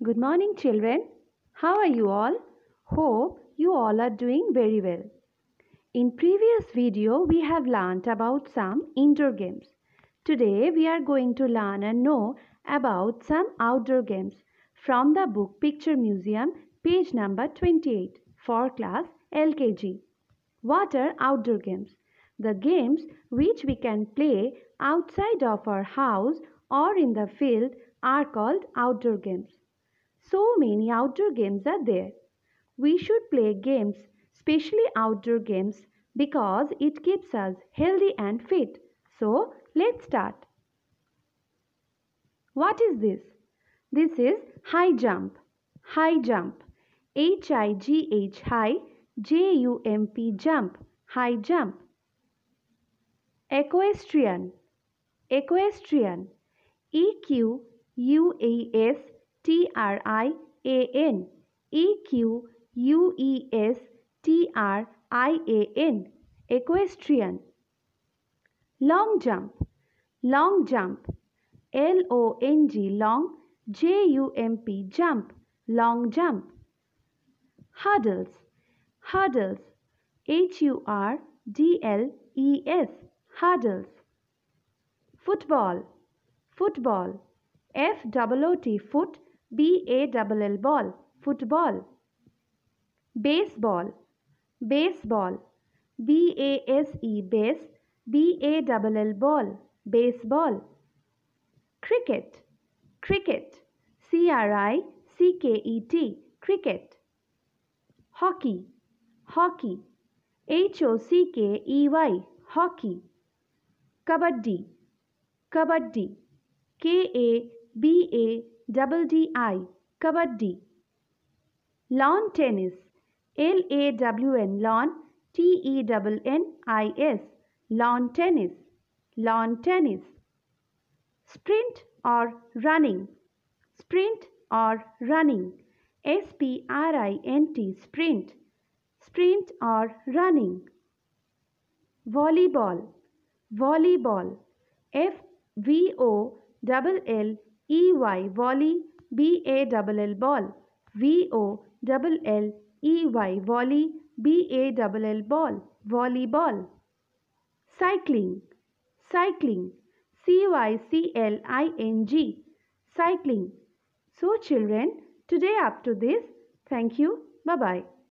Good morning, children. How are you all? Hope you all are doing very well. In previous video, we have learnt about some indoor games. Today, we are going to learn and know about some outdoor games from the book Picture Museum, page number 28 for class LKG. What are outdoor games? The games which we can play outside of our house or in the field are called outdoor games so many outdoor games are there. We should play games, especially outdoor games, because it keeps us healthy and fit. So let's start. What is this? This is high jump. High jump. H I G H high J U M P jump. High jump. Equestrian. Equestrian. E Q U A S T R I A N E Q U E S T R I A N Equestrian Long jump Long jump L O N G long J U M P jump long jump Hurdles Hurdles H U R D L E S Hurdles Football Football F O O T foot B A double L ball football baseball baseball B A S E base B A double L ball baseball cricket cricket C R I C K E T cricket hockey hockey H O C K E Y hockey kabaddi kabaddi K A B A double D I, kabaddi. Lawn tennis, L A W N, lawn, T E N N I S, lawn tennis, lawn tennis. Sprint or running, sprint or running, S P R I N T, sprint, sprint or running. Volleyball, volleyball, F V O L L E Y volley, B A double L ball, V O double L E Y volley, B A double L ball, volleyball. Cycling, cycling, C Y C L I N G, cycling. So children, today up to this. Thank you. Bye bye.